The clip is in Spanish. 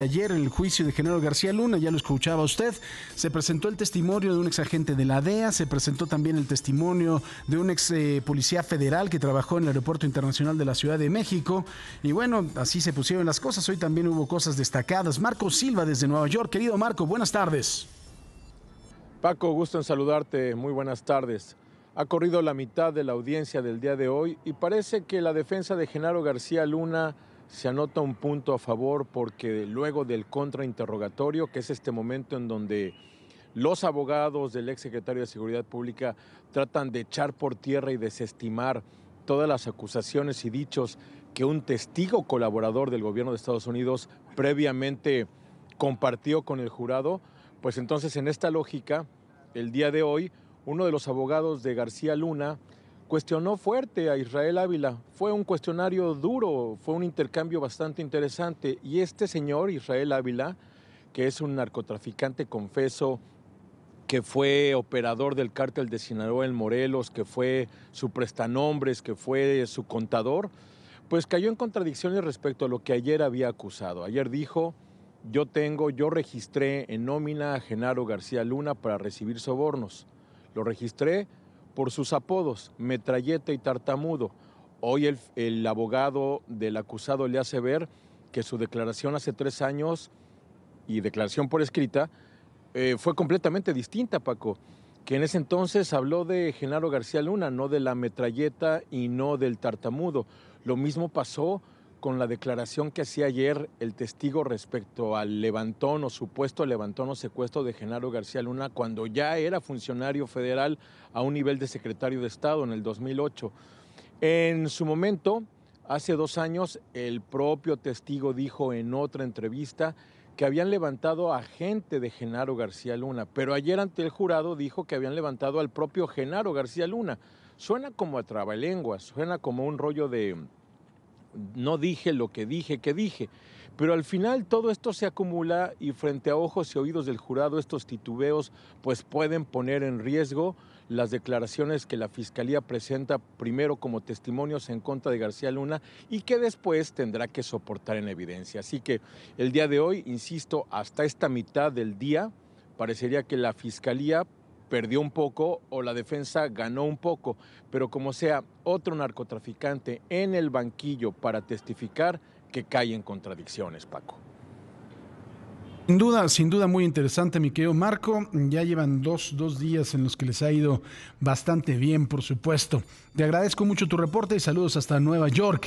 Ayer en el juicio de Genaro García Luna, ya lo escuchaba usted, se presentó el testimonio de un ex agente de la DEA, se presentó también el testimonio de un ex eh, policía federal que trabajó en el Aeropuerto Internacional de la Ciudad de México. Y bueno, así se pusieron las cosas. Hoy también hubo cosas destacadas. Marco Silva desde Nueva York. Querido Marco, buenas tardes. Paco, gusto en saludarte. Muy buenas tardes. Ha corrido la mitad de la audiencia del día de hoy y parece que la defensa de Genaro García Luna se anota un punto a favor porque luego del contrainterrogatorio, que es este momento en donde los abogados del ex secretario de Seguridad Pública tratan de echar por tierra y desestimar todas las acusaciones y dichos que un testigo colaborador del gobierno de Estados Unidos previamente compartió con el jurado, pues entonces en esta lógica, el día de hoy, uno de los abogados de García Luna, cuestionó fuerte a Israel Ávila. Fue un cuestionario duro, fue un intercambio bastante interesante. Y este señor, Israel Ávila, que es un narcotraficante confeso, que fue operador del cártel de Sinaloa en Morelos, que fue su prestanombres, que fue su contador, pues cayó en contradicciones respecto a lo que ayer había acusado. Ayer dijo, yo tengo, yo registré en nómina a Genaro García Luna para recibir sobornos. Lo registré por sus apodos, metralleta y tartamudo. Hoy el, abogado del acusado le hace ver que su declaración hace tres años y declaración por escrita eh, fue completamente distinta, Paco, que en ese entonces habló de Genaro García Luna, no de la metralleta y no del tartamudo. Lo mismo pasó con la declaración que hacía ayer el testigo respecto al levantón o supuesto levantón o secuestro de Genaro García Luna cuando ya era funcionario federal a un nivel de secretario de Estado en el 2008. En su momento, hace dos años, el propio testigo dijo en otra entrevista que habían levantado a gente de Genaro García Luna, pero ayer ante el jurado dijo que habían levantado al propio Genaro García Luna. Suena como a trabalenguas, suena como un rollo de no dije lo que dije que dije. Pero al final todo esto se acumula y frente a ojos y oídos del jurado estos titubeos pues pueden poner en riesgo las declaraciones que la Fiscalía presenta primero como testimonios en contra de García Luna y que después tendrá que soportar en evidencia. Así que el día de hoy, insisto, hasta esta mitad del día, parecería que la Fiscalía perdió un poco o la defensa ganó un poco, pero como sea otro narcotraficante en el banquillo para testificar que cae en contradicciones, Paco. Sin duda, sin duda muy interesante, mi querido Marco. Ya llevan dos, días en los que les ha ido bastante bien, por supuesto. Te agradezco mucho tu reporte y saludos hasta Nueva York.